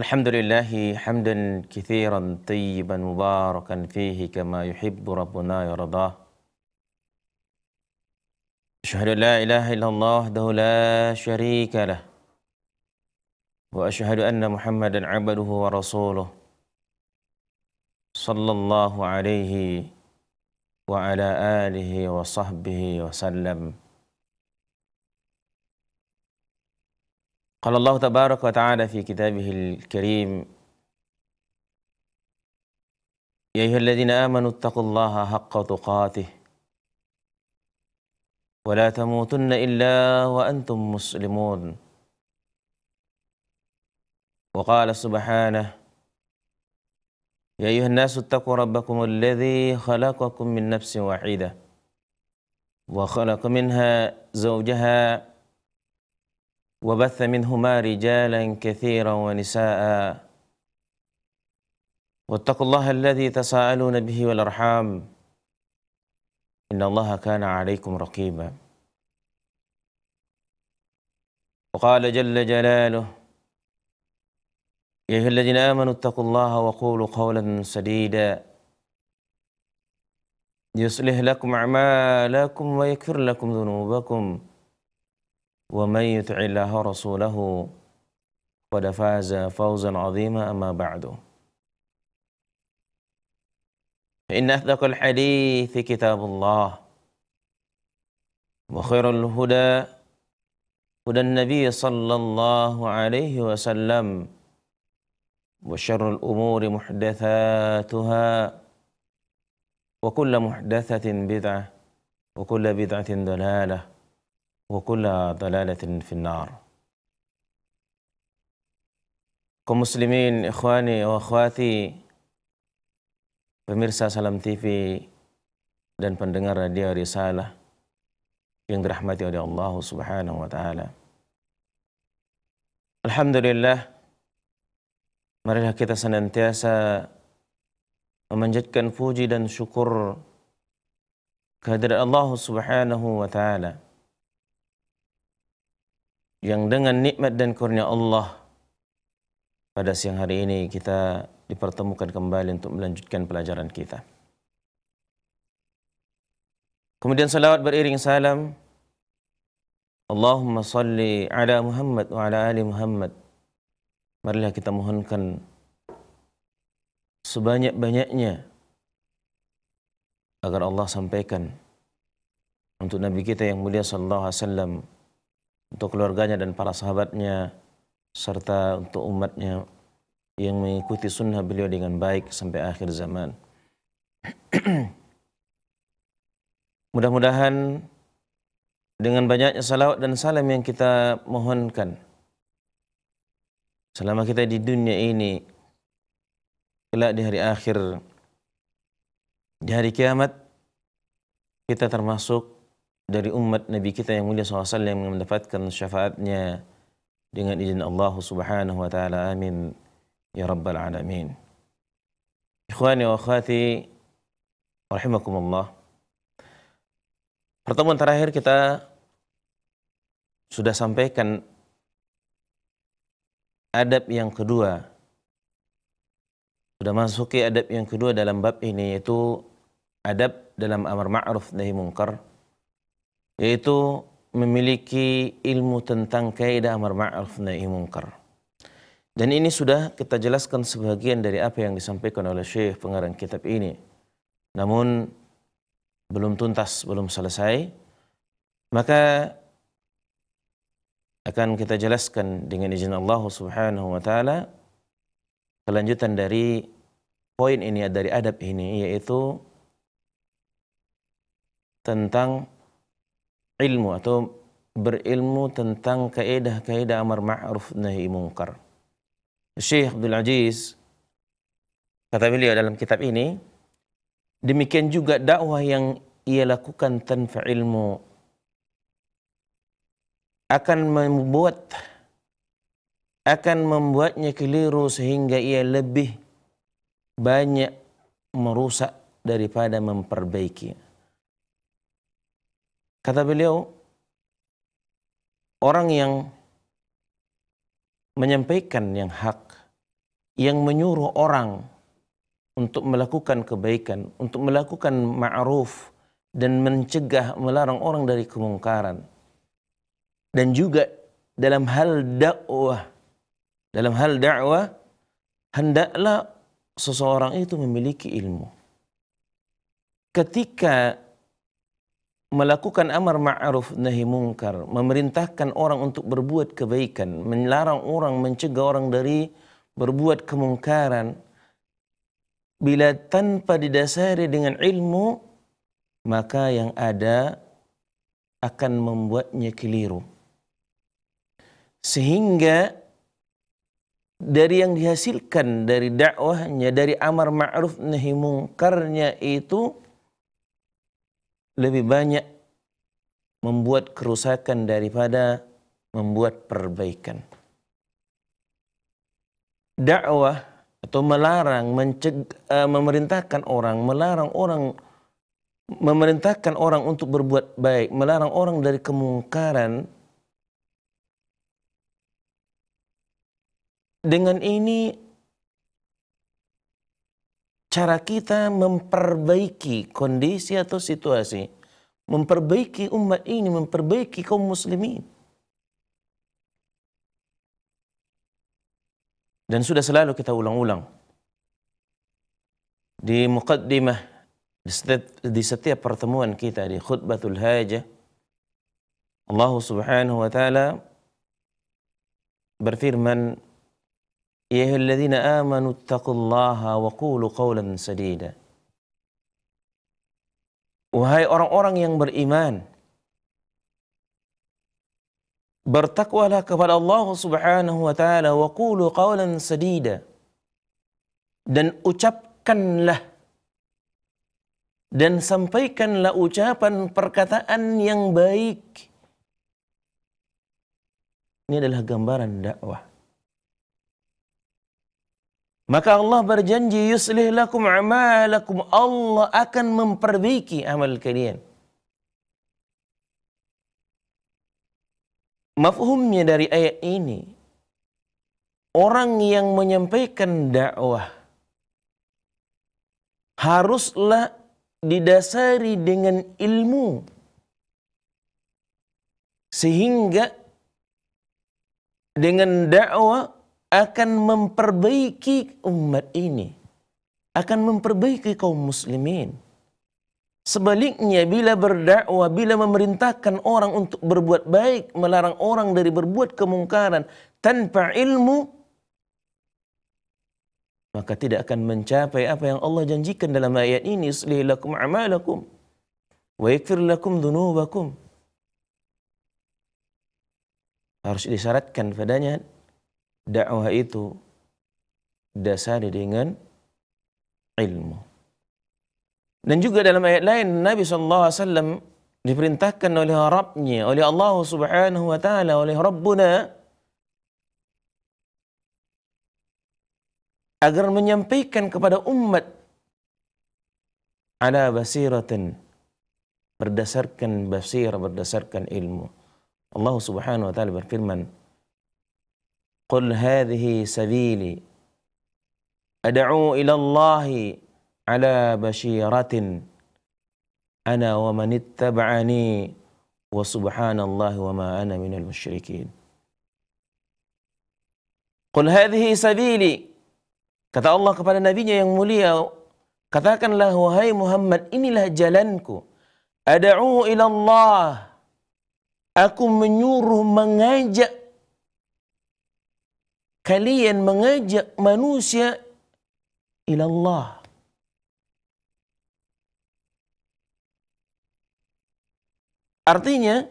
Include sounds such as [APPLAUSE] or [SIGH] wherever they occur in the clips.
الحمد لله حمدا كثيرا طيبا مباركا فيه كما يحب ربنا يرضاه أشهد أن لا إله إلا الله وحده لا شريك له وأشهد أن محمدا عبده ورسوله صلى الله عليه وعلى آله وصحبه وسلم قال الله تبارك وتعالى في كتابه الكريم يا أيها الذين آمنوا اتقوا الله حق تقاته ولا تموتن إلا وأنتم مسلمون وقال سبحانه يا أيها الناس اتقوا ربكم الذي خلقكم من نفس واحدة وخلق منها زوجها وبث منهما رجالا كثيرا ونساء واتقوا الله الذي تساءلون به والارحام ان الله كان عليكم رقيبا وقال جل جلاله يا ايها الذين امنوا اتقوا الله وقولوا قولا سديدا يصلح لكم اعمالكم ويكفر لكم ذنوبكم ومن يطع الله ورسوله قد فاز فوزا عظيما أما بعد فإن أصدق الحديث كتاب الله وخير الهدى هدى النبي صلى الله عليه وسلم وشر الأمور محدثاتها وكل محدثة بدعة وكل بدعة ضلالة وكل ضلالة في النار كمسلمين إخواني وأخواتي سلام تي في dan pendengar radio Risalah yang dirahmati oleh Allah Subhanahu wa taala. Alhamdulillah marilah kita senantiasa memanjatkan puji dan syukur kehadirat Allah Subhanahu wa taala yang dengan nikmat dan kurnia Allah pada siang hari ini kita dipertemukan kembali untuk melanjutkan pelajaran kita. Kemudian salawat beriring salam. Allahumma salli ala Muhammad wa ala ali Muhammad. Marilah kita mohonkan sebanyak-banyaknya agar Allah sampaikan untuk Nabi kita yang mulia sallallahu alaihi wasallam untuk keluarganya dan para sahabatnya serta untuk umatnya yang mengikuti sunnah beliau dengan baik sampai akhir zaman. [CLEARS THROAT] Mudah-mudahan dengan banyaknya salawat dan salam yang kita mohonkan selama kita di dunia ini kelak di hari akhir di hari kiamat kita termasuk dari umat Nabi kita yang mulia SAW yang mendapatkan syafaatnya dengan izin Allah Subhanahu wa taala amin ya rabbal alamin ikhwani wa akhwati rahimakumullah pertemuan terakhir kita sudah sampaikan adab yang kedua sudah masuki adab yang kedua dalam bab ini yaitu adab dalam amar ma'ruf nahi munkar yaitu memiliki ilmu tentang kaidah amar ma'ruf nahi mungkar. Dan ini sudah kita jelaskan sebagian dari apa yang disampaikan oleh Syekh pengarang kitab ini. Namun belum tuntas, belum selesai. Maka akan kita jelaskan dengan izin Allah Subhanahu wa taala kelanjutan dari poin ini dari adab ini yaitu tentang ilmu atau berilmu tentang kaedah-kaedah amar ma'ruf nahi mungkar. Syekh Abdul Aziz kata beliau dalam kitab ini demikian juga dakwah yang ia lakukan tanpa ilmu akan membuat akan membuatnya keliru sehingga ia lebih banyak merusak daripada memperbaiki. Kata beliau, orang yang menyampaikan yang hak, yang menyuruh orang untuk melakukan kebaikan, untuk melakukan ma'ruf dan mencegah melarang orang dari kemungkaran. Dan juga dalam hal dakwah, dalam hal dakwah hendaklah seseorang itu memiliki ilmu. Ketika melakukan amar ma'ruf nahi mungkar, memerintahkan orang untuk berbuat kebaikan, melarang orang, mencegah orang dari berbuat kemungkaran, bila tanpa didasari dengan ilmu, maka yang ada akan membuatnya keliru. Sehingga dari yang dihasilkan dari dakwahnya, dari amar ma'ruf nahi mungkarnya itu lebih banyak membuat kerusakan daripada membuat perbaikan. Dakwah atau melarang menceg, eh, memerintahkan orang, melarang orang memerintahkan orang untuk berbuat baik, melarang orang dari kemungkaran. Dengan ini cara kita memperbaiki kondisi atau situasi, memperbaiki umat ini, memperbaiki kaum muslimin. Dan sudah selalu kita ulang-ulang di muqaddimah di setiap, di setiap pertemuan kita di khutbatul hajah Allah Subhanahu wa taala berfirman أيها الذين آمنوا اتقوا الله وقولوا قولا سديدا Wahai orang-orang yang beriman, bertakwalah kepada Allah Subhanahu wa taala wa qulu qawlan sadida dan ucapkanlah dan sampaikanlah ucapan perkataan yang baik. Ini adalah gambaran dakwah. Maka Allah berjanji yuslih lakum amalakum. Allah akan memperbaiki amal kalian. Mafhumnya dari ayat ini, orang yang menyampaikan dakwah haruslah didasari dengan ilmu sehingga dengan dakwah akan memperbaiki umat ini, akan memperbaiki kaum muslimin. Sebaliknya bila berdakwah, bila memerintahkan orang untuk berbuat baik, melarang orang dari berbuat kemungkaran tanpa ilmu, maka tidak akan mencapai apa yang Allah janjikan dalam ayat ini. Yuslih amalakum wa yakfir lakum dunubakum. Harus disyaratkan padanya dakwah itu dasari dengan ilmu. Dan juga dalam ayat lain Nabi SAW diperintahkan oleh Rabbnya, oleh Allah Subhanahu wa taala, oleh Rabbuna agar menyampaikan kepada umat ala basiratin berdasarkan basir berdasarkan ilmu. Allah Subhanahu wa taala berfirman, قل هذه سبيلي أدعو إلى الله على بشيرة أنا ومن اتبعني وسبحان الله وما أنا من المشركين Qul hadhihi sabili. Kata Allah kepada nabinya yang mulia, katakanlah wahai Muhammad, inilah jalanku. Ad'u ila Allah. Aku menyuruh mengajak kalian mengajak manusia Allah. Artinya,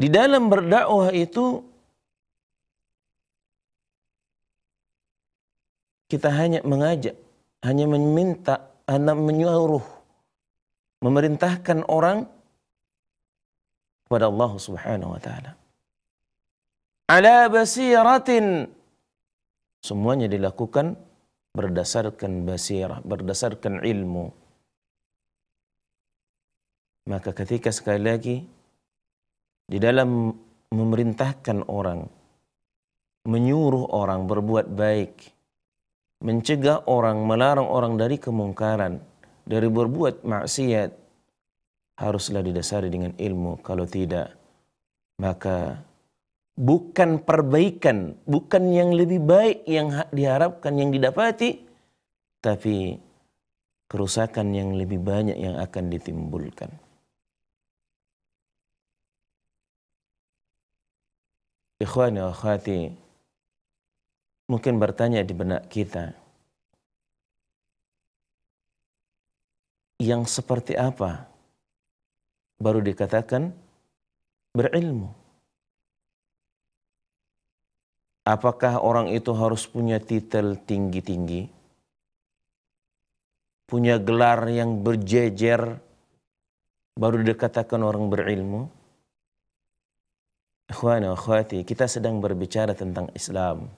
di dalam berdakwah itu kita hanya mengajak, hanya meminta, hanya menyuruh, memerintahkan orang kepada Allah Subhanahu wa taala ala basiratin semuanya dilakukan berdasarkan basirah berdasarkan ilmu maka ketika sekali lagi di dalam memerintahkan orang menyuruh orang berbuat baik mencegah orang melarang orang dari kemungkaran dari berbuat maksiat haruslah didasari dengan ilmu kalau tidak maka bukan perbaikan, bukan yang lebih baik yang diharapkan, yang didapati, tapi kerusakan yang lebih banyak yang akan ditimbulkan. Ikhwani wa akhwati, mungkin bertanya di benak kita, yang seperti apa baru dikatakan berilmu? Apakah orang itu harus punya titel tinggi-tinggi? Punya gelar yang berjejer baru dikatakan orang berilmu? Ikhwana akhwati, kita sedang berbicara tentang Islam.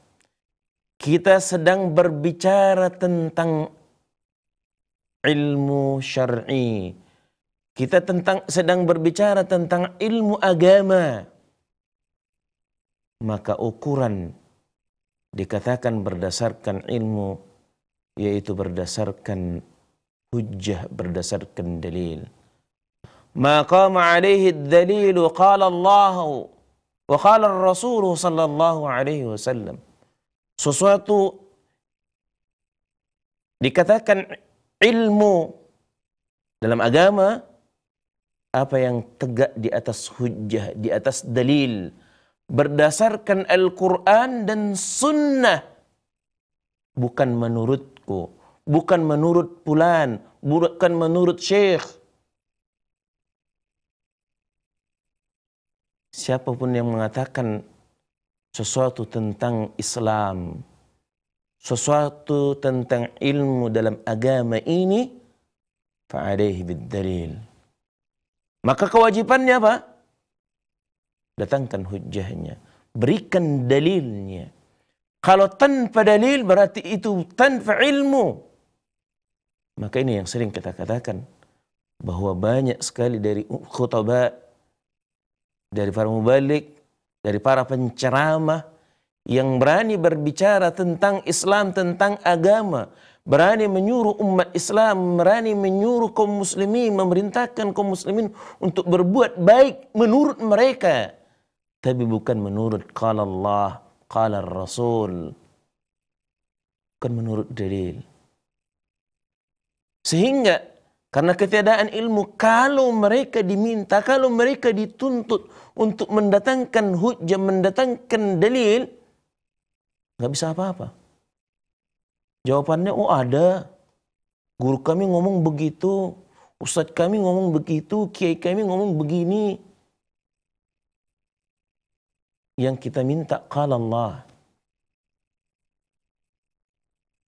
Kita sedang berbicara tentang ilmu syar'i. Kita tentang sedang berbicara tentang ilmu agama maka ukuran dikatakan berdasarkan ilmu yaitu berdasarkan hujjah berdasarkan dalil ma qama alaihi dalilu qala Allah wa qala Rasul sallallahu alaihi wasallam sesuatu dikatakan ilmu dalam agama apa yang tegak di atas hujjah di atas dalil berdasarkan Al-Quran dan Sunnah. Bukan menurutku, bukan menurut pulan, bukan menurut syekh. Siapapun yang mengatakan sesuatu tentang Islam, sesuatu tentang ilmu dalam agama ini, fa'alaihi bid dalil. Maka kewajibannya apa? datangkan hujahnya, berikan dalilnya. Kalau tanpa dalil berarti itu tanpa ilmu. Maka ini yang sering kita katakan bahwa banyak sekali dari khutbah dari para mubalik, dari para penceramah yang berani berbicara tentang Islam, tentang agama, berani menyuruh umat Islam, berani menyuruh kaum muslimin, memerintahkan kaum muslimin untuk berbuat baik menurut mereka tapi bukan menurut qala Allah, qala Rasul. Bukan menurut dalil. Sehingga karena ketiadaan ilmu, kalau mereka diminta, kalau mereka dituntut untuk mendatangkan hujah, mendatangkan dalil, nggak bisa apa-apa. Jawabannya, oh ada. Guru kami ngomong begitu, ustadz kami ngomong begitu, kiai kami ngomong begini yang kita minta qala Allah.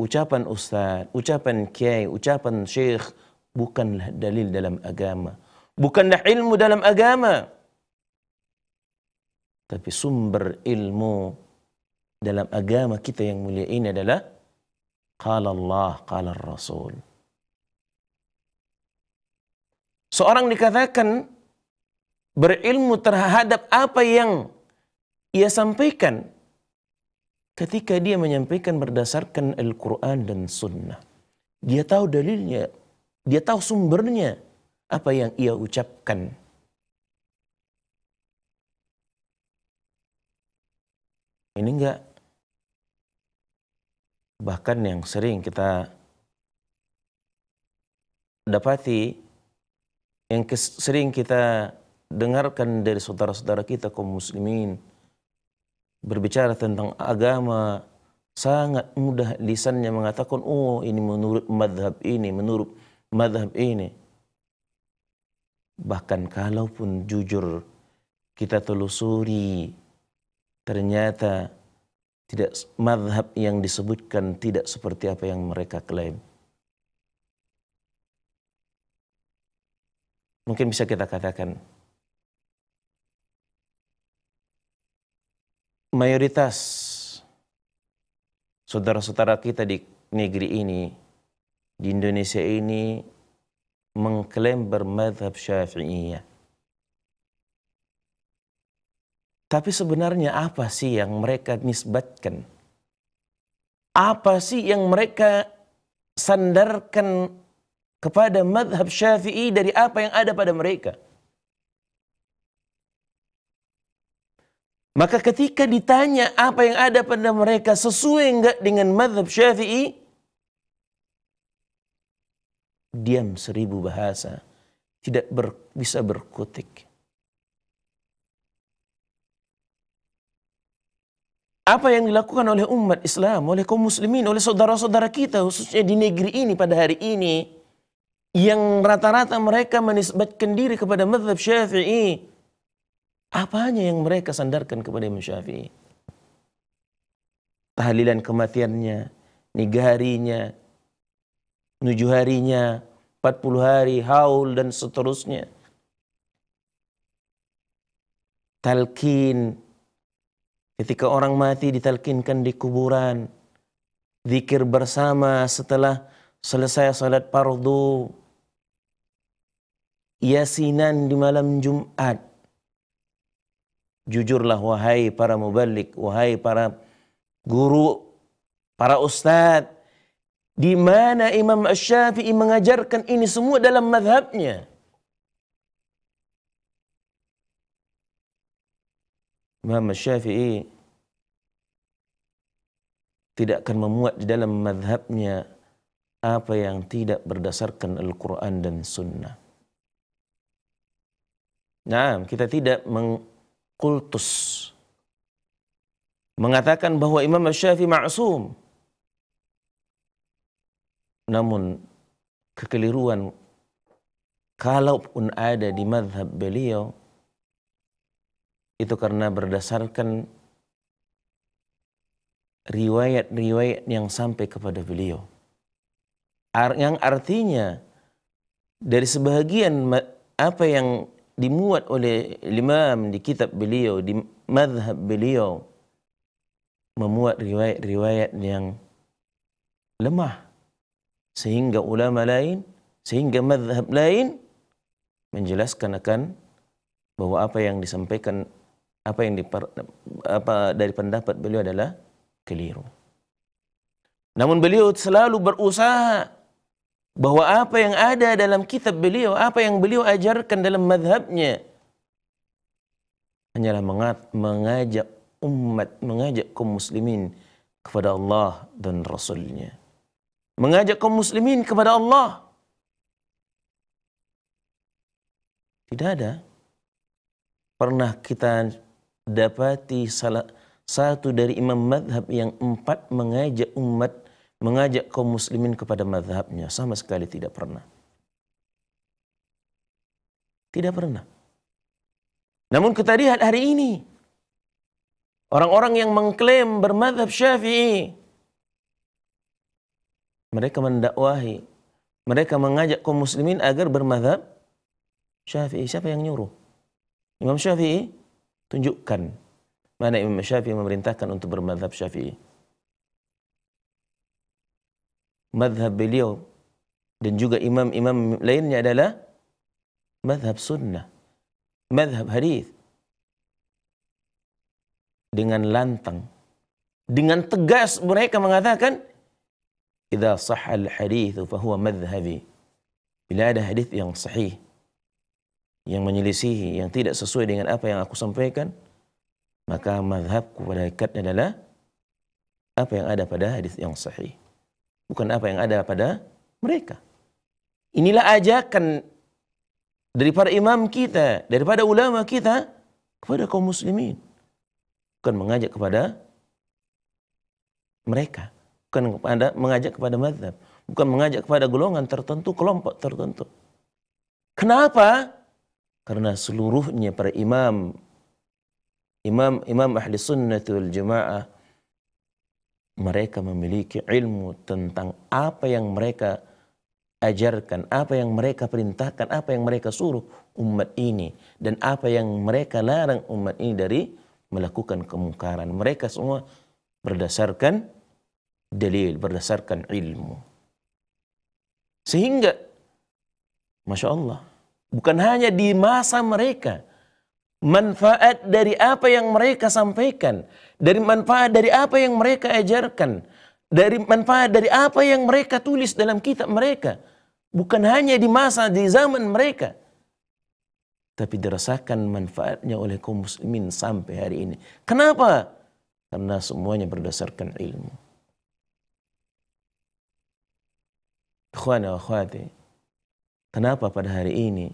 Ucapan ustaz, ucapan kiai, ucapan syekh bukanlah dalil dalam agama. Bukanlah ilmu dalam agama. Tapi sumber ilmu dalam agama kita yang mulia ini adalah qala Allah, qala Rasul. Seorang dikatakan berilmu terhadap apa yang ia sampaikan ketika dia menyampaikan berdasarkan Al-Quran dan Sunnah. Dia tahu dalilnya, dia tahu sumbernya, apa yang ia ucapkan. Ini enggak. Bahkan yang sering kita dapati, yang sering kita dengarkan dari saudara-saudara kita kaum muslimin, berbicara tentang agama sangat mudah lisannya mengatakan oh ini menurut madhab ini menurut madhab ini bahkan kalaupun jujur kita telusuri ternyata tidak madhab yang disebutkan tidak seperti apa yang mereka klaim mungkin bisa kita katakan mayoritas saudara-saudara kita di negeri ini, di Indonesia ini mengklaim bermadhab syafi'iyah. Tapi sebenarnya apa sih yang mereka nisbatkan? Apa sih yang mereka sandarkan kepada madhab syafi'i dari apa yang ada pada mereka? Maka ketika ditanya apa yang ada pada mereka sesuai enggak dengan madhab syafi'i, diam seribu bahasa, tidak ber, bisa berkutik. Apa yang dilakukan oleh umat Islam, oleh kaum muslimin, oleh saudara-saudara kita khususnya di negeri ini pada hari ini, yang rata-rata mereka menisbatkan diri kepada madhab syafi'i Apanya yang mereka sandarkan kepada Imam Syafi'i? Tahlilan kematiannya, harinya, tujuh harinya, puluh hari, haul dan seterusnya. Talkin, ketika orang mati ditalkinkan di kuburan. Zikir bersama setelah selesai salat fardu. Yasinan di malam Jumat Jujurlah wahai para mubalik, wahai para guru, para ustadz. Di mana Imam Ash-Syafi'i mengajarkan ini semua dalam madhabnya. Imam Ash-Syafi'i tidak akan memuat di dalam madhabnya apa yang tidak berdasarkan Al-Quran dan Sunnah. Nah, kita tidak meng kultus mengatakan bahwa Imam Syafi'i ma'sum. Namun kekeliruan kalaupun ada di madhab beliau itu karena berdasarkan riwayat-riwayat yang sampai kepada beliau. Yang artinya dari sebagian apa yang dimuat oleh imam di kitab beliau, di madhab beliau, memuat riwayat-riwayat yang lemah. Sehingga ulama lain, sehingga madhab lain menjelaskan akan bahwa apa yang disampaikan, apa yang diper, apa dari pendapat beliau adalah keliru. Namun beliau selalu berusaha bahwa apa yang ada dalam kitab beliau, apa yang beliau ajarkan dalam madhabnya hanyalah mengajak umat, mengajak kaum muslimin kepada Allah dan Rasulnya. Mengajak kaum muslimin kepada Allah. Tidak ada. Pernah kita dapati salah satu dari imam madhab yang empat mengajak umat mengajak kaum muslimin kepada madhabnya sama sekali tidak pernah. Tidak pernah. Namun kita lihat hari ini orang-orang yang mengklaim bermadhab syafi'i mereka mendakwahi mereka mengajak kaum muslimin agar bermadhab syafi'i. Siapa yang nyuruh? Imam Syafi'i tunjukkan mana Imam Syafi'i memerintahkan untuk bermadhab syafi'i madhab beliau dan juga imam-imam lainnya adalah madhab sunnah, madhab hadis dengan lantang, dengan tegas mereka mengatakan idza sahal hadithu fahuwa madhhabi. Bila ada hadis yang sahih yang menyelisihi, yang tidak sesuai dengan apa yang aku sampaikan, maka madhabku pada hakikatnya adalah apa yang ada pada hadis yang sahih bukan apa yang ada pada mereka. Inilah ajakan dari para imam kita, daripada ulama kita kepada kaum muslimin. Bukan mengajak kepada mereka, bukan kepada mengajak kepada mazhab, bukan mengajak kepada golongan tertentu, kelompok tertentu. Kenapa? Karena seluruhnya para imam imam imam ahli sunnah wal jamaah mereka memiliki ilmu tentang apa yang mereka ajarkan, apa yang mereka perintahkan, apa yang mereka suruh umat ini dan apa yang mereka larang umat ini dari melakukan kemungkaran. Mereka semua berdasarkan dalil, berdasarkan ilmu. Sehingga Masya Allah, bukan hanya di masa mereka, manfaat dari apa yang mereka sampaikan, dari manfaat dari apa yang mereka ajarkan, dari manfaat dari apa yang mereka tulis dalam kitab mereka, bukan hanya di masa di zaman mereka, tapi dirasakan manfaatnya oleh kaum muslimin sampai hari ini. Kenapa? Karena semuanya berdasarkan ilmu. kenapa pada hari ini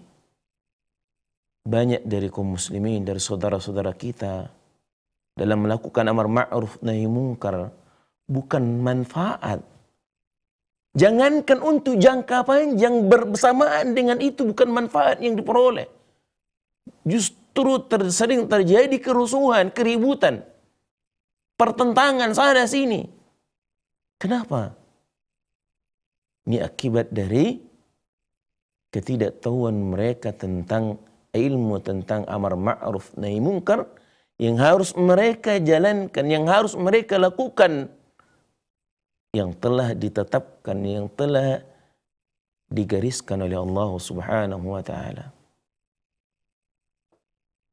banyak dari kaum muslimin, dari saudara-saudara kita dalam melakukan amar ma'ruf nahi mungkar bukan manfaat. Jangankan untuk jangka panjang bersamaan dengan itu bukan manfaat yang diperoleh. Justru ter, sering terjadi kerusuhan, keributan, pertentangan sana sini. Kenapa? Ini akibat dari ketidaktahuan mereka tentang ilmu tentang amar ma'ruf nahi mungkar yang harus mereka jalankan, yang harus mereka lakukan, yang telah ditetapkan, yang telah digariskan oleh Allah Subhanahu wa taala.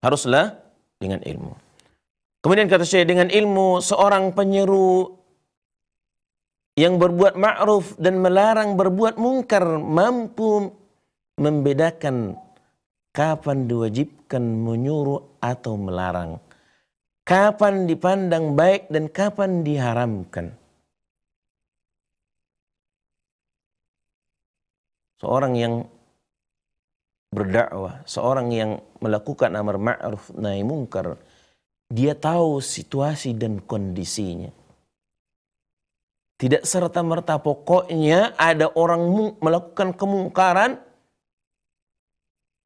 Haruslah dengan ilmu. Kemudian kata saya dengan ilmu seorang penyeru yang berbuat ma'ruf dan melarang berbuat mungkar mampu membedakan kapan diwajibkan menyuruh atau melarang kapan dipandang baik dan kapan diharamkan. Seorang yang berdakwah, seorang yang melakukan amar ma'ruf nahi mungkar, dia tahu situasi dan kondisinya. Tidak serta-merta pokoknya ada orang melakukan kemungkaran,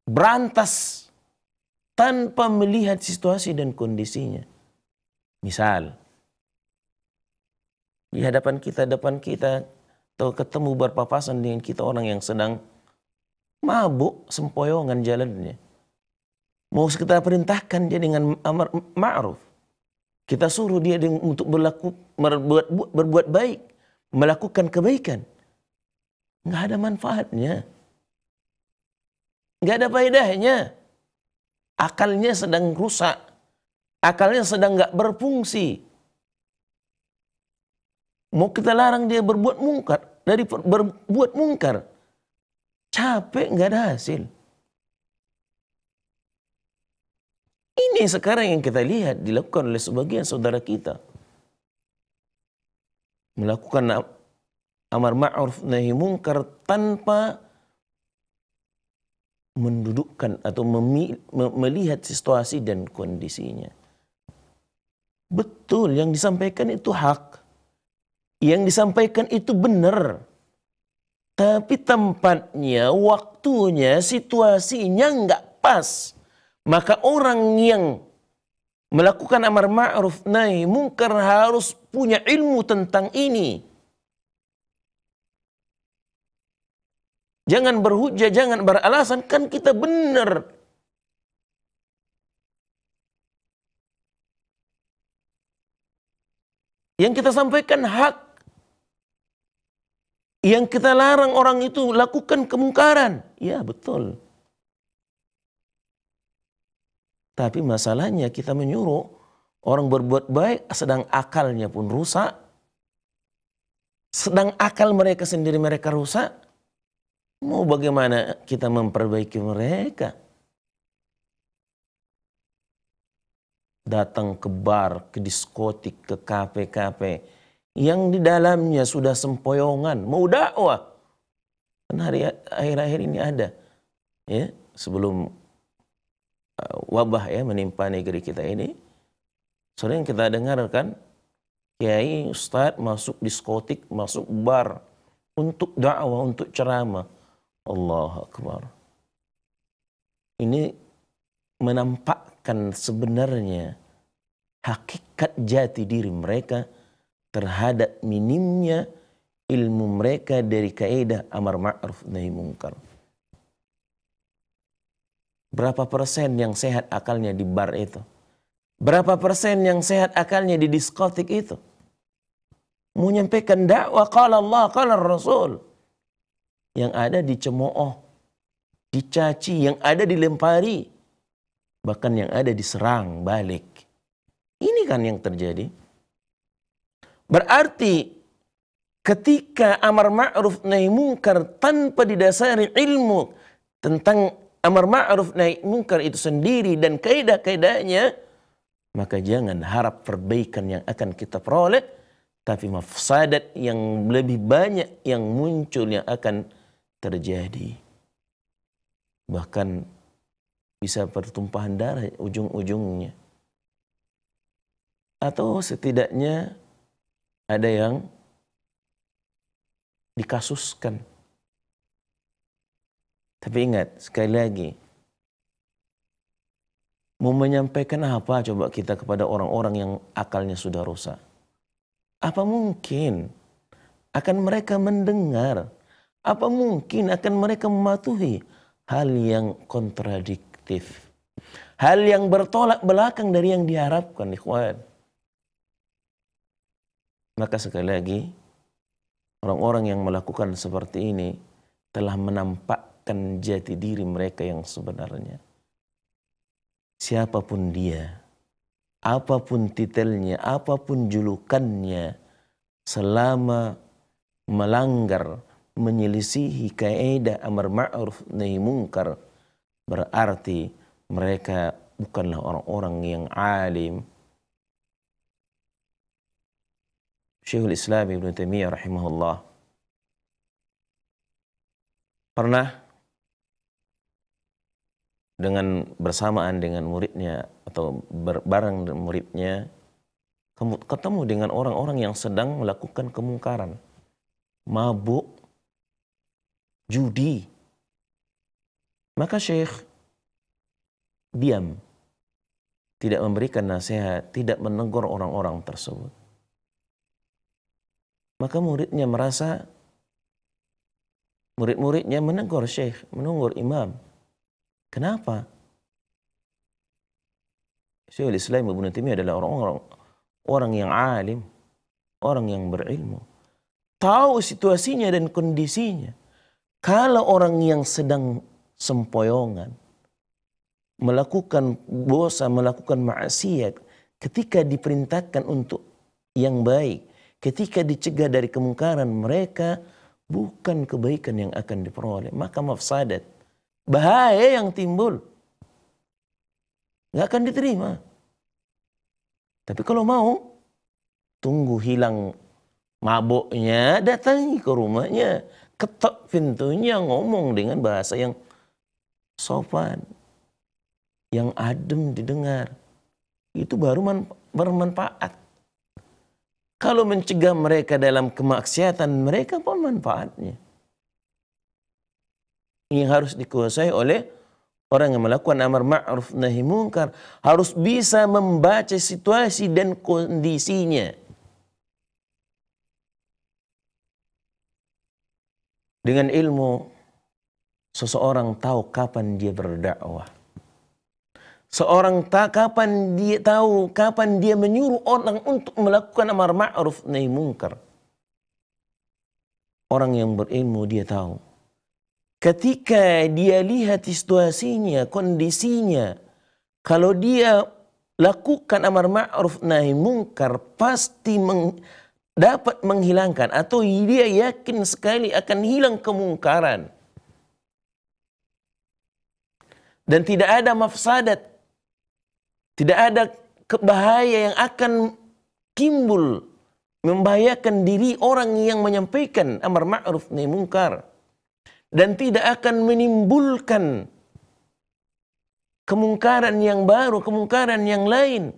berantas tanpa melihat situasi dan kondisinya. Misal, di hadapan kita, depan kita, atau ketemu berpapasan dengan kita orang yang sedang mabuk sempoyongan jalannya. Mau kita perintahkan dia dengan amar ma'ruf. Kita suruh dia untuk berlaku berbuat, berbuat baik, melakukan kebaikan. Nggak ada manfaatnya. Nggak ada faedahnya akalnya sedang rusak, akalnya sedang nggak berfungsi. Mau kita larang dia berbuat mungkar, dari berbuat mungkar, capek nggak ada hasil. Ini sekarang yang kita lihat dilakukan oleh sebagian saudara kita. Melakukan amar ma'ruf nahi mungkar tanpa mendudukkan atau melihat situasi dan kondisinya. Betul, yang disampaikan itu hak. Yang disampaikan itu benar. Tapi tempatnya, waktunya, situasinya nggak pas. Maka orang yang melakukan amar ma'ruf nahi mungkar harus punya ilmu tentang ini Jangan berhujah, jangan beralasan. Kan kita benar. Yang kita sampaikan hak. Yang kita larang orang itu lakukan kemungkaran. Ya betul. Tapi masalahnya kita menyuruh orang berbuat baik sedang akalnya pun rusak. Sedang akal mereka sendiri mereka rusak. Mau bagaimana kita memperbaiki mereka? Datang ke bar, ke diskotik, ke kafe-kafe yang di dalamnya sudah sempoyongan, mau dakwah. Kan hari akhir-akhir ini ada. Ya, sebelum uh, wabah ya menimpa negeri kita ini, sering kita dengar kan kiai ustadz masuk diskotik, masuk bar untuk dakwah, untuk ceramah. Allah Akbar. Ini menampakkan sebenarnya hakikat jati diri mereka terhadap minimnya ilmu mereka dari kaidah amar ma'ruf nahi mungkar. Berapa persen yang sehat akalnya di bar itu? Berapa persen yang sehat akalnya di diskotik itu? Menyampaikan dakwah qala Allah qala Rasul yang ada dicemooh, dicaci, yang ada dilempari, bahkan yang ada diserang balik. Ini kan yang terjadi. Berarti ketika amar ma'ruf naik mungkar tanpa didasari ilmu tentang amar ma'ruf naik mungkar itu sendiri dan kaidah-kaidahnya maka jangan harap perbaikan yang akan kita peroleh tapi mafsadat yang lebih banyak yang muncul yang akan terjadi. Bahkan bisa pertumpahan darah ujung-ujungnya. Atau setidaknya ada yang dikasuskan. Tapi ingat, sekali lagi, mau menyampaikan apa coba kita kepada orang-orang yang akalnya sudah rusak? Apa mungkin akan mereka mendengar apa mungkin akan mereka mematuhi hal yang kontradiktif? Hal yang bertolak belakang dari yang diharapkan, ikhwan. Maka sekali lagi, orang-orang yang melakukan seperti ini telah menampakkan jati diri mereka yang sebenarnya. Siapapun dia, apapun titelnya, apapun julukannya, selama melanggar menyelisihi kaidah amar ma'ruf nahi munkar berarti mereka bukanlah orang-orang yang alim. Syekhul Islam Ibn Taimiyah rahimahullah pernah dengan bersamaan dengan muridnya atau bareng muridnya ketemu dengan orang-orang yang sedang melakukan kemungkaran mabuk judi. Maka Syekh diam, tidak memberikan nasihat, tidak menegur orang-orang tersebut. Maka muridnya merasa, murid-muridnya menegur Syekh, menegur imam. Kenapa? Syekhul Islam Ibn Taimiyah adalah orang-orang orang yang alim, orang yang berilmu. Tahu situasinya dan kondisinya. Kalau orang yang sedang sempoyongan, melakukan dosa, melakukan maksiat, ketika diperintahkan untuk yang baik, ketika dicegah dari kemungkaran, mereka bukan kebaikan yang akan diperoleh. Maka mafsadat, bahaya yang timbul. Gak akan diterima. Tapi kalau mau, tunggu hilang maboknya, datangi ke rumahnya ketok pintunya ngomong dengan bahasa yang sopan, yang adem didengar. Itu baru bermanfaat. Kalau mencegah mereka dalam kemaksiatan, mereka pun manfaatnya. Ini harus dikuasai oleh orang yang melakukan amar ma'ruf nahi mungkar. Harus bisa membaca situasi dan kondisinya. Dengan ilmu seseorang tahu kapan dia berdakwah. Seorang tak kapan dia tahu kapan dia menyuruh orang untuk melakukan amar ma'ruf nahi mungkar. Orang yang berilmu dia tahu. Ketika dia lihat situasinya, kondisinya, kalau dia lakukan amar ma'ruf nahi mungkar pasti meng, dapat menghilangkan atau dia yakin sekali akan hilang kemungkaran. Dan tidak ada mafsadat. Tidak ada kebahaya yang akan timbul membahayakan diri orang yang menyampaikan amar ma'ruf nahi mungkar dan tidak akan menimbulkan kemungkaran yang baru, kemungkaran yang lain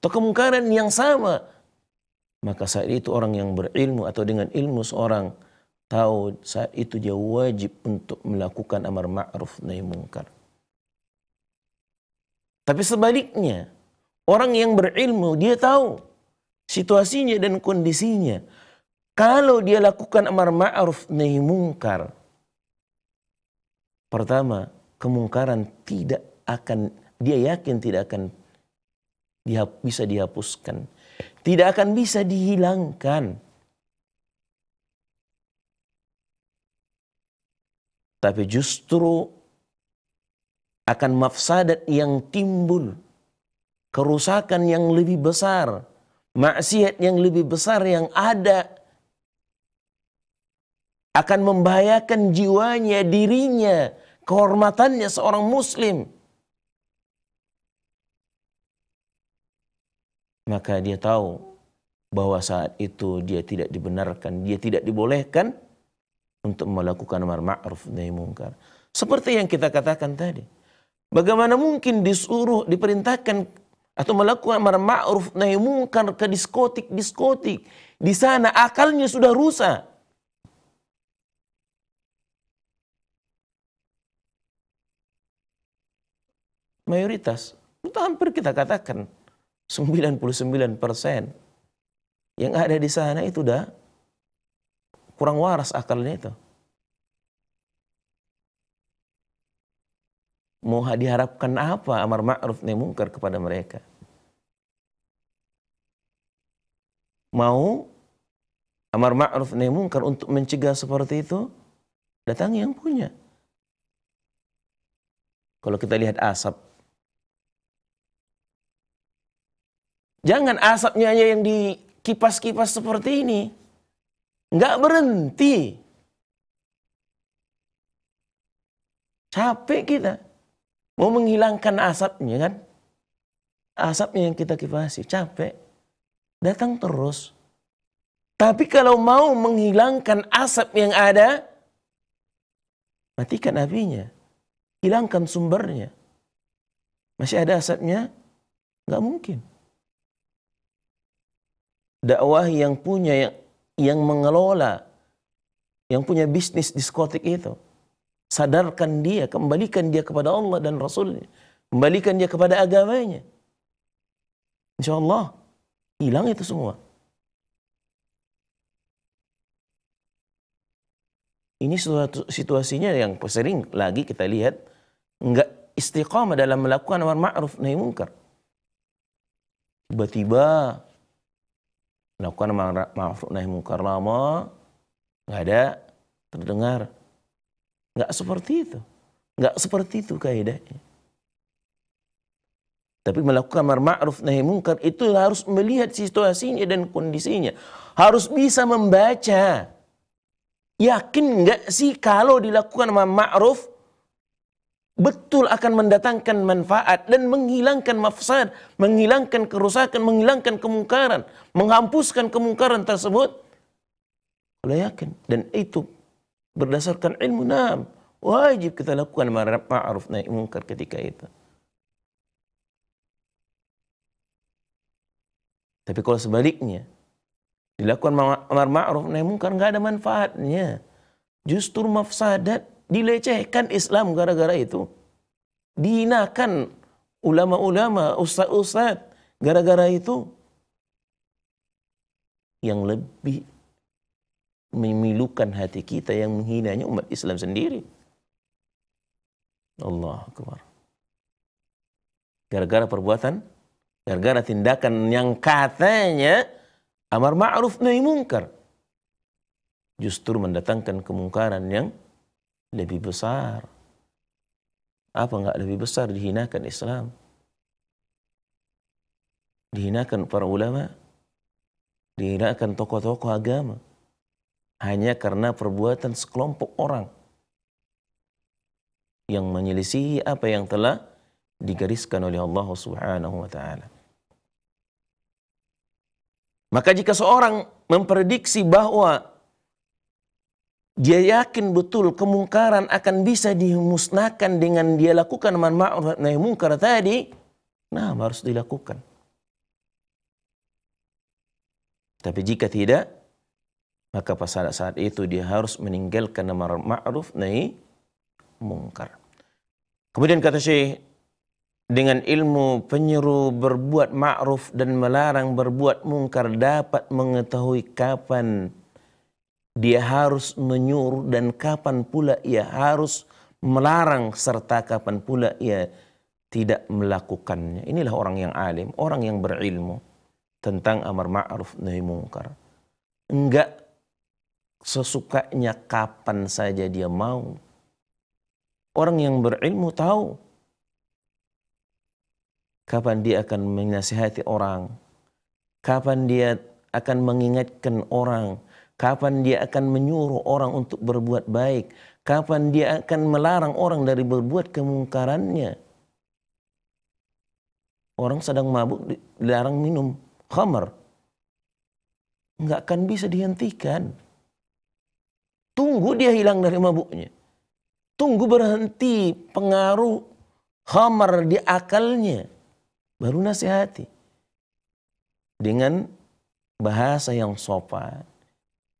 atau kemungkaran yang sama maka saat itu orang yang berilmu atau dengan ilmu seorang tahu saat itu dia wajib untuk melakukan amar ma'ruf nahi mungkar. Tapi sebaliknya, orang yang berilmu dia tahu situasinya dan kondisinya. Kalau dia lakukan amar ma'ruf nahi mungkar, pertama, kemungkaran tidak akan dia yakin tidak akan dihap, bisa dihapuskan tidak akan bisa dihilangkan. Tapi justru akan mafsadat yang timbul, kerusakan yang lebih besar, maksiat yang lebih besar yang ada akan membahayakan jiwanya, dirinya, kehormatannya seorang muslim. maka dia tahu bahwa saat itu dia tidak dibenarkan, dia tidak dibolehkan untuk melakukan amar ma'ruf nahi mungkar. Seperti yang kita katakan tadi. Bagaimana mungkin disuruh, diperintahkan atau melakukan amar ma'ruf nahi mungkar ke diskotik-diskotik. Di sana akalnya sudah rusak. Mayoritas, itu hampir kita katakan 99% yang ada di sana itu udah kurang waras akalnya itu. Mau diharapkan apa amar ma'ruf nih mungkar kepada mereka? Mau amar ma'ruf nih mungkar untuk mencegah seperti itu? Datang yang punya. Kalau kita lihat asap Jangan asapnya aja yang dikipas-kipas seperti ini. Nggak berhenti. Capek kita. Mau menghilangkan asapnya kan. Asapnya yang kita kipasi. Capek. Datang terus. Tapi kalau mau menghilangkan asap yang ada, matikan apinya. Hilangkan sumbernya. Masih ada asapnya? Nggak mungkin dakwah yang punya yang, mengelola yang punya bisnis diskotik itu sadarkan dia kembalikan dia kepada Allah dan Rasulnya kembalikan dia kepada agamanya insya Allah hilang itu semua ini suatu situasinya yang sering lagi kita lihat nggak istiqamah dalam melakukan amar ma'ruf nahi munkar tiba-tiba melakukan ma'ruf nahi munkar lama nggak ada terdengar. Nggak seperti itu. Nggak seperti itu kaidahnya. Tapi melakukan ma'ruf nahi munkar itu harus melihat situasinya dan kondisinya. Harus bisa membaca. Yakin nggak sih kalau dilakukan ma'ruf betul akan mendatangkan manfaat dan menghilangkan mafsad, menghilangkan kerusakan, menghilangkan kemungkaran, menghapuskan kemungkaran tersebut. Kalau yakin dan itu berdasarkan ilmu nam wajib kita lakukan ma'ruf naik mungkar ketika itu. Tapi kalau sebaliknya dilakukan amar ma'ruf nahi mungkar nggak ada manfaatnya. Justru mafsadat dilecehkan Islam gara-gara itu. Dihinakan ulama-ulama, ustaz-ustaz gara-gara itu. Yang lebih memilukan hati kita yang menghinanya umat Islam sendiri. Allah Akbar. Gara-gara perbuatan, gara-gara tindakan yang katanya amar ma'ruf nahi mungkar justru mendatangkan kemungkaran yang lebih besar. Apa enggak lebih besar dihinakan Islam? Dihinakan para ulama, dihinakan tokoh-tokoh agama hanya karena perbuatan sekelompok orang yang menyelisihi apa yang telah digariskan oleh Allah Subhanahu wa taala. Maka jika seorang memprediksi bahwa dia yakin betul kemungkaran akan bisa dimusnahkan dengan dia lakukan man ma'ruf nahi mungkar tadi, nah harus dilakukan. Tapi jika tidak, maka pada saat, itu dia harus meninggalkan nama ma'ruf nahi mungkar. Kemudian kata Syekh, dengan ilmu penyeru berbuat ma'ruf dan melarang berbuat mungkar dapat mengetahui kapan dia harus menyuruh dan kapan pula ia harus melarang serta kapan pula ia tidak melakukannya. Inilah orang yang alim, orang yang berilmu tentang amar ma'ruf nahi mungkar. Enggak sesukanya kapan saja dia mau. Orang yang berilmu tahu kapan dia akan menasihati orang, kapan dia akan mengingatkan orang, kapan dia akan menyuruh orang untuk berbuat baik, kapan dia akan melarang orang dari berbuat kemungkarannya. Orang sedang mabuk dilarang minum khamar. Nggak akan bisa dihentikan. Tunggu dia hilang dari mabuknya. Tunggu berhenti pengaruh khamar di akalnya. Baru nasihati. Dengan bahasa yang sopan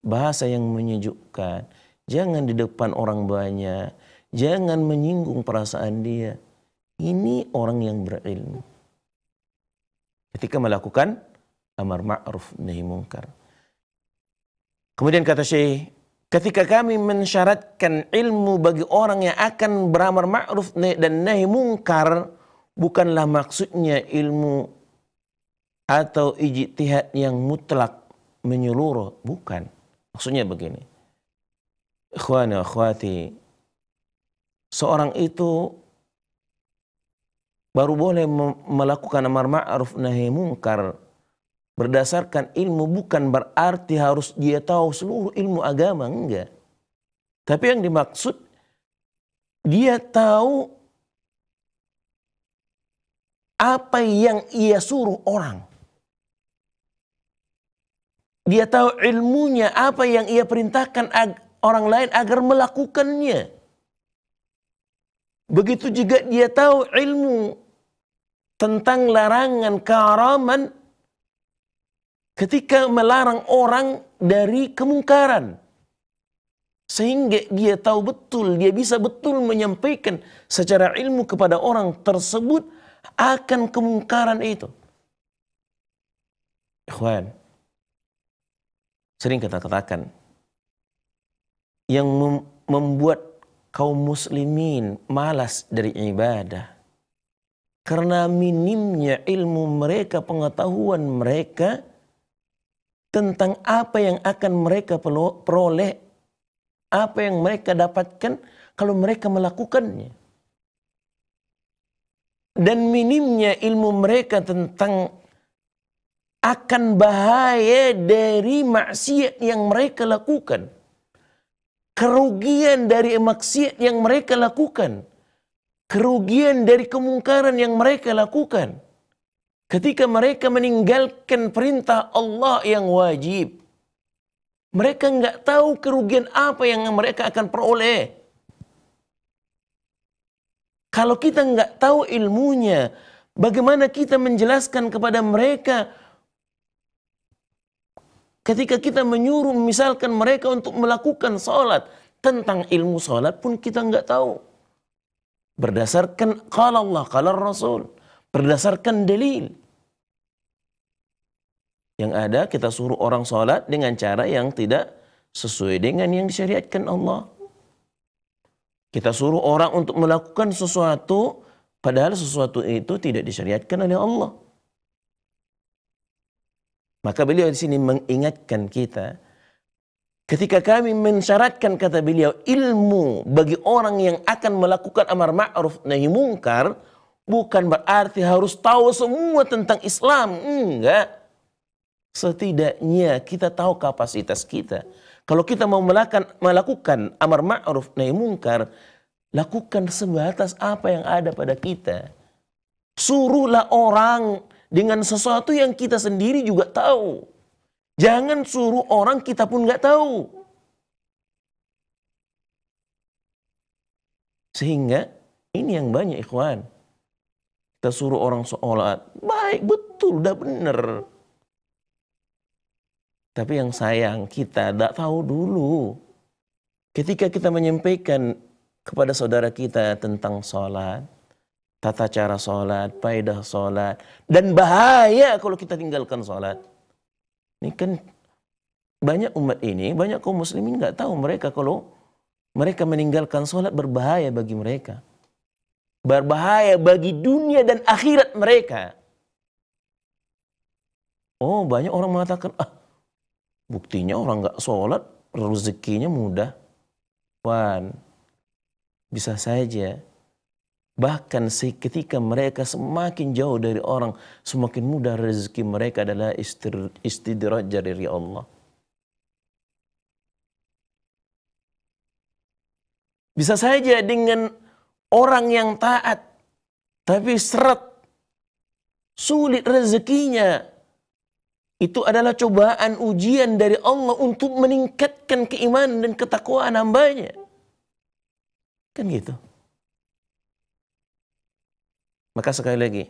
bahasa yang menyejukkan. Jangan di depan orang banyak, jangan menyinggung perasaan dia. Ini orang yang berilmu. Ketika melakukan amar ma'ruf nahi mungkar. Kemudian kata Syekh, ketika kami mensyaratkan ilmu bagi orang yang akan beramar ma'ruf dan nahi mungkar, bukanlah maksudnya ilmu atau ijtihad yang mutlak menyeluruh, bukan. Maksudnya begini. Ikhwani akhwati, seorang itu baru boleh melakukan amar ma'ruf nahi mungkar berdasarkan ilmu bukan berarti harus dia tahu seluruh ilmu agama enggak. Tapi yang dimaksud dia tahu apa yang ia suruh orang. Dia tahu ilmunya apa yang ia perintahkan orang lain agar melakukannya. Begitu juga dia tahu ilmu tentang larangan keharaman ketika melarang orang dari kemungkaran. Sehingga dia tahu betul, dia bisa betul menyampaikan secara ilmu kepada orang tersebut akan kemungkaran itu. Ikhwan, sering kita katakan yang membuat kaum muslimin malas dari ibadah karena minimnya ilmu mereka, pengetahuan mereka tentang apa yang akan mereka peroleh, apa yang mereka dapatkan kalau mereka melakukannya. Dan minimnya ilmu mereka tentang akan bahaya dari maksiat yang mereka lakukan. Kerugian dari maksiat yang mereka lakukan. Kerugian dari kemungkaran yang mereka lakukan. Ketika mereka meninggalkan perintah Allah yang wajib. Mereka nggak tahu kerugian apa yang mereka akan peroleh. Kalau kita nggak tahu ilmunya, bagaimana kita menjelaskan kepada mereka Ketika kita menyuruh misalkan mereka untuk melakukan sholat. Tentang ilmu sholat pun kita nggak tahu. Berdasarkan kalau Allah, kalau Rasul. Berdasarkan dalil. Yang ada kita suruh orang sholat dengan cara yang tidak sesuai dengan yang disyariatkan Allah. Kita suruh orang untuk melakukan sesuatu padahal sesuatu itu tidak disyariatkan oleh Allah. Maka beliau di sini mengingatkan kita ketika kami mensyaratkan kata beliau ilmu bagi orang yang akan melakukan amar ma'ruf nahi mungkar bukan berarti harus tahu semua tentang Islam, enggak. Setidaknya kita tahu kapasitas kita. Kalau kita mau melakukan, melakukan amar ma'ruf nahi mungkar, lakukan sebatas apa yang ada pada kita. Suruhlah orang dengan sesuatu yang kita sendiri juga tahu. Jangan suruh orang kita pun nggak tahu. Sehingga ini yang banyak ikhwan. Kita suruh orang sholat. Baik, betul, udah bener. Tapi yang sayang kita tidak tahu dulu. Ketika kita menyampaikan kepada saudara kita tentang sholat, tata cara sholat, faedah sholat, dan bahaya kalau kita tinggalkan sholat. Ini kan banyak umat ini, banyak kaum muslimin nggak tahu mereka kalau mereka meninggalkan sholat berbahaya bagi mereka. Berbahaya bagi dunia dan akhirat mereka. Oh banyak orang mengatakan, ah buktinya orang nggak sholat, rezekinya mudah. Wan, bisa saja Bahkan ketika mereka semakin jauh dari orang, semakin mudah rezeki mereka adalah istidraj dari Allah. Bisa saja dengan orang yang taat, tapi seret, sulit rezekinya. Itu adalah cobaan ujian dari Allah untuk meningkatkan keimanan dan ketakwaan hambanya. Kan gitu. Maka sekali lagi,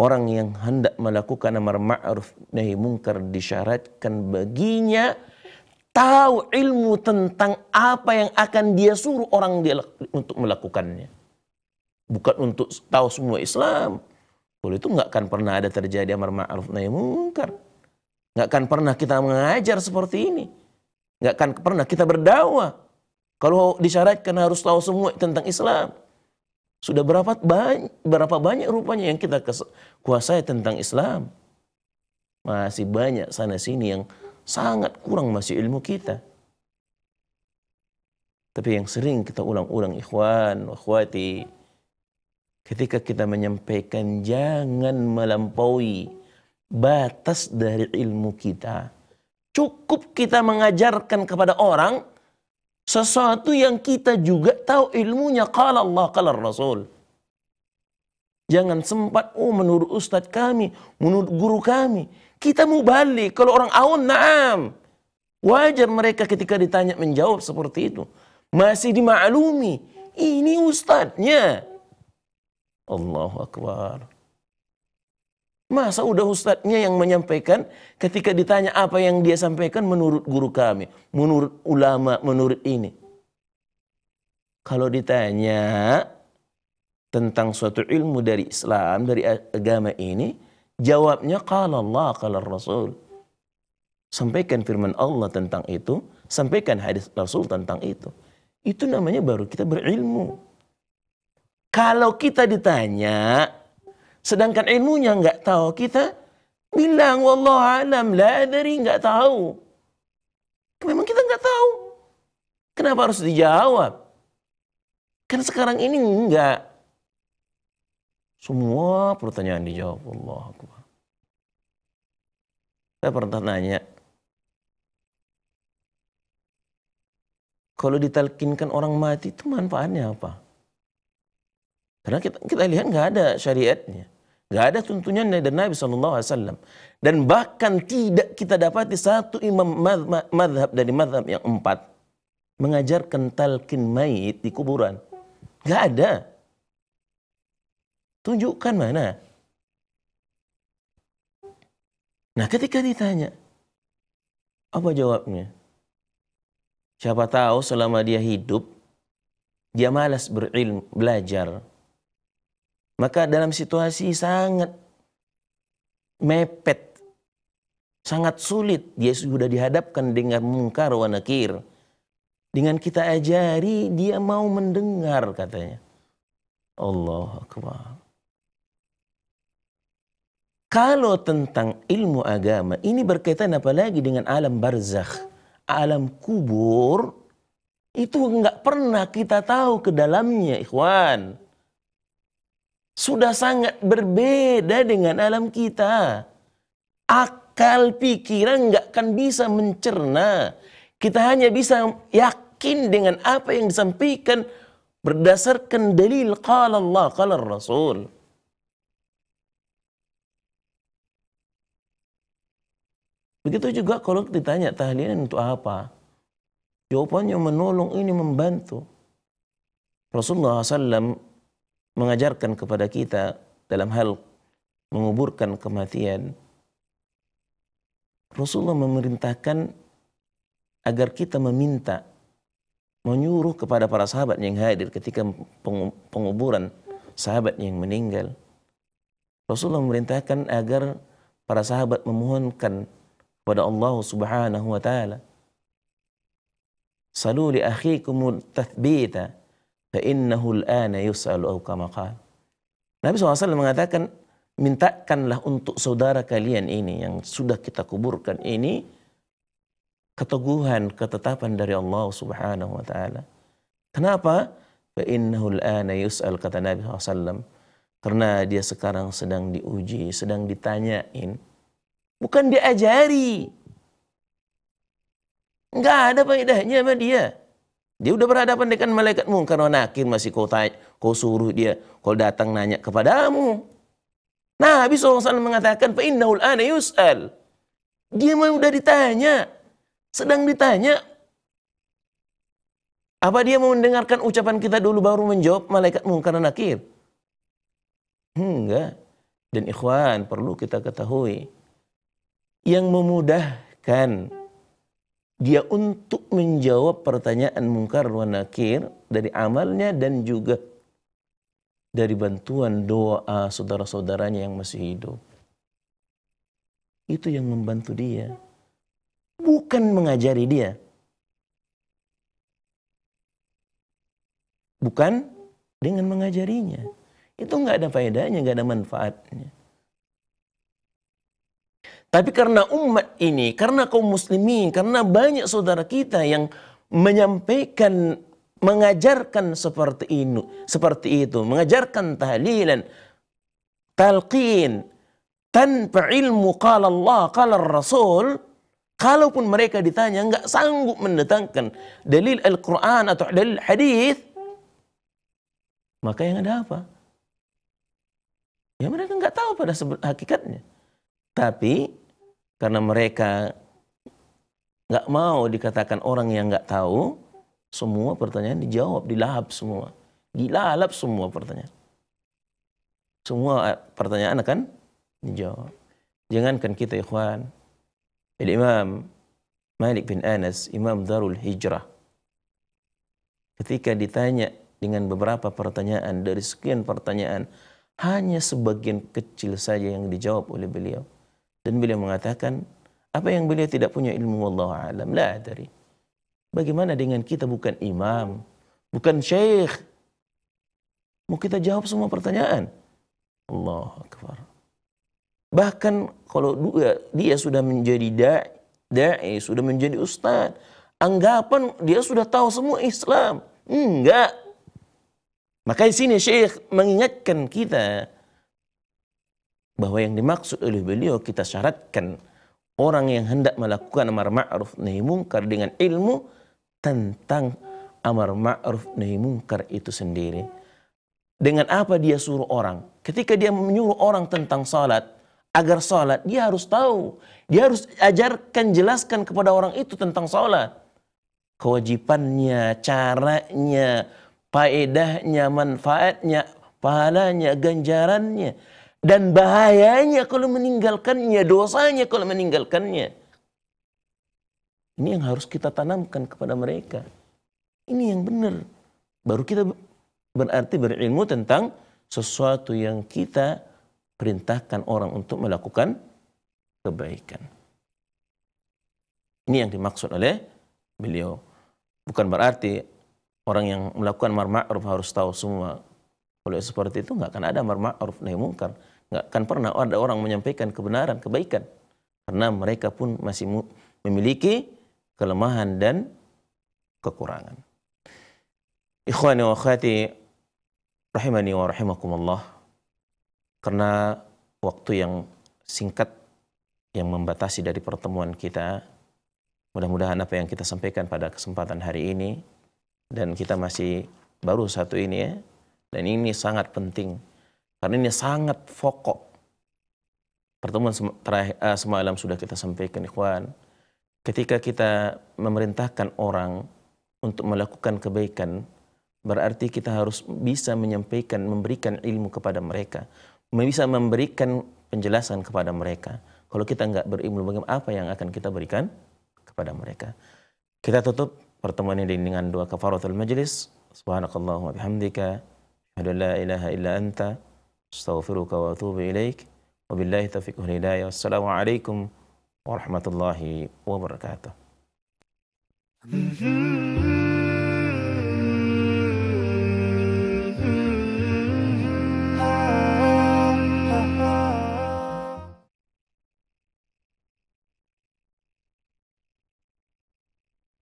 orang yang hendak melakukan amar ma'ruf nahi mungkar disyaratkan baginya tahu ilmu tentang apa yang akan dia suruh orang dia untuk melakukannya. Bukan untuk tahu semua Islam. Kalau itu nggak akan pernah ada terjadi amar ma'ruf nahi mungkar. Nggak akan pernah kita mengajar seperti ini. Nggak akan pernah kita berdakwah. Kalau disyaratkan harus tahu semua tentang Islam. Sudah berapa banyak, berapa banyak rupanya yang kita kuasai tentang Islam. Masih banyak sana sini yang sangat kurang masih ilmu kita. Tapi yang sering kita ulang-ulang ikhwan, akhwati, ketika kita menyampaikan jangan melampaui batas dari ilmu kita. Cukup kita mengajarkan kepada orang sesuatu yang kita juga tahu ilmunya kalau Allah kalau Rasul. Jangan sempat, oh menurut ustadz kami, menurut guru kami. Kita mau balik, kalau orang awam, naam. Wajar mereka ketika ditanya menjawab seperti itu. Masih dimaklumi, ini ustadznya. Allah Akbar. Masa udah ustadznya yang menyampaikan ketika ditanya apa yang dia sampaikan menurut guru kami, menurut ulama, menurut ini. Kalau ditanya tentang suatu ilmu dari Islam, dari agama ini, jawabnya kalau Allah, kalau Rasul. Sampaikan firman Allah tentang itu, sampaikan hadis Rasul tentang itu. Itu namanya baru kita berilmu. Kalau kita ditanya, Sedangkan ilmunya nggak tahu. Kita bilang, Wallah alam, la dari nggak tahu. Memang kita nggak tahu. Kenapa harus dijawab? Karena sekarang ini enggak. Semua pertanyaan dijawab Allah Akbar. Saya pernah nanya, kalau ditalkinkan orang mati itu manfaatnya apa? Karena kita, kita lihat nggak ada syariatnya. Gak ada tuntunan dari Nabi SAW. Dan bahkan tidak kita dapati satu imam madhab dari madhab yang empat. Mengajarkan talqin mayit di kuburan. Gak ada. Tunjukkan mana. Nah ketika ditanya. Apa jawabnya? Siapa tahu selama dia hidup. Dia malas berilmu, belajar maka dalam situasi sangat mepet, sangat sulit dia sudah dihadapkan dengan mungkar wa nakir. Dengan kita ajari dia mau mendengar katanya. Allah Akbar. Kalau tentang ilmu agama, ini berkaitan apalagi dengan alam barzakh, alam kubur, itu nggak pernah kita tahu ke dalamnya, ikhwan sudah sangat berbeda dengan alam kita. Akal pikiran nggak akan bisa mencerna. Kita hanya bisa yakin dengan apa yang disampaikan berdasarkan dalil qala Allah, qala Rasul. Begitu juga kalau ditanya tahlilan untuk apa? Jawabannya menolong ini membantu. Rasulullah SAW mengajarkan kepada kita dalam hal menguburkan kematian, Rasulullah memerintahkan agar kita meminta, menyuruh kepada para sahabat yang hadir ketika penguburan sahabat yang meninggal. Rasulullah memerintahkan agar para sahabat memohonkan kepada Allah Subhanahu wa taala. Salu li akhikum tathbita fa'innahul ana Nabi SAW mengatakan, mintakanlah untuk saudara kalian ini yang sudah kita kuburkan ini keteguhan, ketetapan dari Allah Subhanahu wa taala. Kenapa? Fa'innahul ana yus'al kata Nabi SAW. Karena dia sekarang sedang diuji, sedang ditanyain. Bukan diajari. Enggak ada faedahnya sama dia. Dia udah berhadapan dengan malaikat mungkar wa nakir masih kau tanya, kau suruh dia, kau datang nanya kepadamu. Nah, Nabi SAW mengatakan, فَإِنَّهُ ana yus'al." Dia memang udah ditanya, sedang ditanya. Apa dia mau mendengarkan ucapan kita dulu baru menjawab malaikat mungkar dan nakir? Hmm, enggak. Dan ikhwan perlu kita ketahui, yang memudahkan dia untuk menjawab pertanyaan mungkar wa nakir dari amalnya dan juga dari bantuan doa saudara-saudaranya yang masih hidup. Itu yang membantu dia. Bukan mengajari dia. Bukan dengan mengajarinya. Itu nggak ada faedahnya, nggak ada manfaatnya. Tapi karena umat ini, karena kaum muslimin, karena banyak saudara kita yang menyampaikan, mengajarkan seperti ini, seperti itu, mengajarkan tahlilan, talqin, tanpa ilmu kala Allah, kala Rasul, kalaupun mereka ditanya nggak sanggup mendatangkan dalil Al-Quran atau dalil hadis, maka yang ada apa? Ya mereka nggak tahu pada hakikatnya. Tapi karena mereka nggak mau dikatakan orang yang nggak tahu semua pertanyaan dijawab dilahap semua dilalap semua pertanyaan semua eh, pertanyaan akan dijawab jangankan kita ikhwan Al Imam Malik bin Anas Imam Darul Hijrah ketika ditanya dengan beberapa pertanyaan dari sekian pertanyaan hanya sebagian kecil saja yang dijawab oleh beliau dan beliau mengatakan, apa yang beliau tidak punya ilmu Allah alam la dari. Bagaimana dengan kita bukan imam, bukan syekh? Mau kita jawab semua pertanyaan? Allah Akbar. Bahkan kalau dia, sudah menjadi da'i, da'i sudah menjadi ustadz, anggapan dia sudah tahu semua Islam. Enggak. Maka di sini Syekh mengingatkan kita bahwa yang dimaksud oleh beliau kita syaratkan orang yang hendak melakukan amar ma'ruf nahi mungkar dengan ilmu tentang amar ma'ruf nahi mungkar itu sendiri. Dengan apa dia suruh orang? Ketika dia menyuruh orang tentang salat, agar salat dia harus tahu, dia harus ajarkan jelaskan kepada orang itu tentang salat. Kewajibannya, caranya, faedahnya, manfaatnya, pahalanya, ganjarannya dan bahayanya kalau meninggalkannya, dosanya kalau meninggalkannya. Ini yang harus kita tanamkan kepada mereka. Ini yang benar. Baru kita berarti berilmu tentang sesuatu yang kita perintahkan orang untuk melakukan kebaikan. Ini yang dimaksud oleh beliau. Bukan berarti orang yang melakukan marma'ruf harus tahu semua. Kalau seperti itu nggak akan ada marma'ruf nahi mungkar nggak akan pernah ada orang menyampaikan kebenaran, kebaikan. Karena mereka pun masih memiliki kelemahan dan kekurangan. Ikhwani wa khati rahimani wa rahimakumullah. Karena waktu yang singkat yang membatasi dari pertemuan kita, mudah-mudahan apa yang kita sampaikan pada kesempatan hari ini dan kita masih baru satu ini ya. Dan ini sangat penting karena ini sangat pokok. Pertemuan eh, semalam sudah kita sampaikan, ikhwan. Ketika kita memerintahkan orang untuk melakukan kebaikan, berarti kita harus bisa menyampaikan, memberikan ilmu kepada mereka. Bisa memberikan penjelasan kepada mereka. Kalau kita nggak berilmu, bagaimana apa yang akan kita berikan kepada mereka? Kita tutup pertemuan ini dengan dua kafaratul majlis. Subhanakallahumma bihamdika. Asyhadu la ilaha illa anta. أستغفرك وأتوب إليك وبالله التوفيق والهداية والسلام عليكم ورحمة الله وبركاته. Mm-hmm.